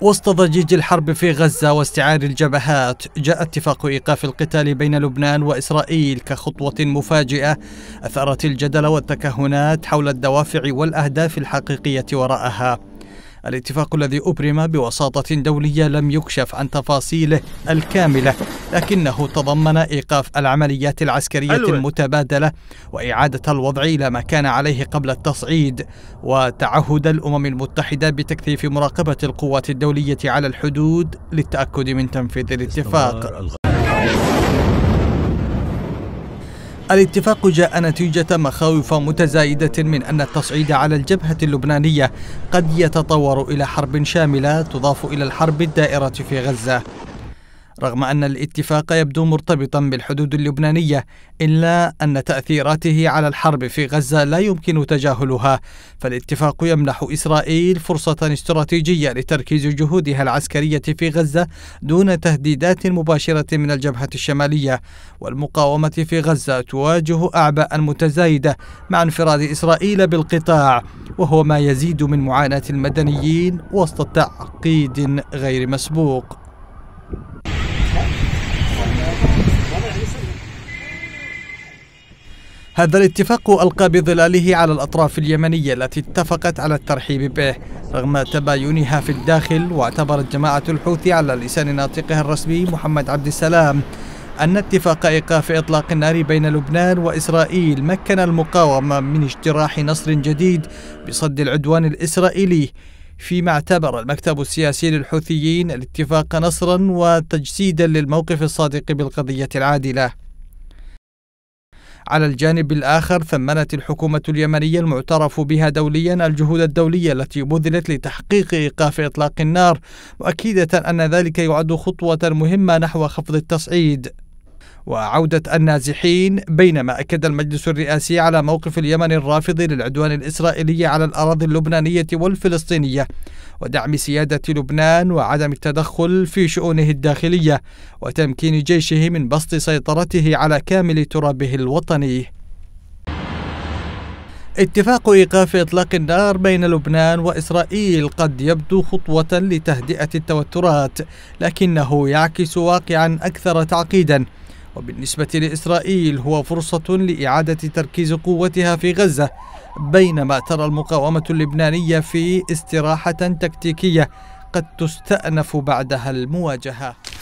وسط ضجيج الحرب في غزة واستعار الجبهات جاء اتفاق إيقاف القتال بين لبنان وإسرائيل كخطوة مفاجئة أثارت الجدل والتكهنات حول الدوافع والأهداف الحقيقية وراءها الاتفاق الذي أبرم بوساطة دولية لم يكشف عن تفاصيله الكاملة لكنه تضمن إيقاف العمليات العسكرية المتبادلة وإعادة الوضع إلى ما كان عليه قبل التصعيد وتعهد الأمم المتحدة بتكثيف مراقبة القوات الدولية على الحدود للتأكد من تنفيذ الاتفاق الاتفاق جاء نتيجة مخاوف متزايدة من أن التصعيد على الجبهة اللبنانية قد يتطور إلى حرب شاملة تضاف إلى الحرب الدائرة في غزة رغم أن الاتفاق يبدو مرتبطا بالحدود اللبنانية إلا أن تأثيراته على الحرب في غزة لا يمكن تجاهلها فالاتفاق يمنح إسرائيل فرصة استراتيجية لتركيز جهودها العسكرية في غزة دون تهديدات مباشرة من الجبهة الشمالية والمقاومة في غزة تواجه أعباء متزايدة مع انفراد إسرائيل بالقطاع وهو ما يزيد من معاناة المدنيين وسط تعقيد غير مسبوق هذا الاتفاق ألقى بظلاله على الأطراف اليمنية التي اتفقت على الترحيب به رغم تباينها في الداخل واعتبرت جماعة الحوثي على لسان ناطقها الرسمي محمد عبد السلام أن اتفاق إيقاف إطلاق النار بين لبنان وإسرائيل مكن المقاومة من اجتراح نصر جديد بصد العدوان الإسرائيلي فيما اعتبر المكتب السياسي للحوثيين الاتفاق نصرا وتجسيدا للموقف الصادق بالقضية العادلة على الجانب الآخر ثمنت الحكومة اليمنية المعترف بها دوليا الجهود الدولية التي بذلت لتحقيق إيقاف إطلاق النار مؤكدة أن ذلك يعد خطوة مهمة نحو خفض التصعيد وعودة النازحين بينما أكد المجلس الرئاسي على موقف اليمن الرافض للعدوان الإسرائيلي على الأراضي اللبنانية والفلسطينية ودعم سيادة لبنان وعدم التدخل في شؤونه الداخلية وتمكين جيشه من بسط سيطرته على كامل ترابه الوطني اتفاق إيقاف إطلاق النار بين لبنان وإسرائيل قد يبدو خطوة لتهدئة التوترات لكنه يعكس واقعا أكثر تعقيدا وبالنسبة لإسرائيل هو فرصة لإعادة تركيز قوتها في غزة بينما ترى المقاومة اللبنانية في استراحة تكتيكية قد تستأنف بعدها المواجهة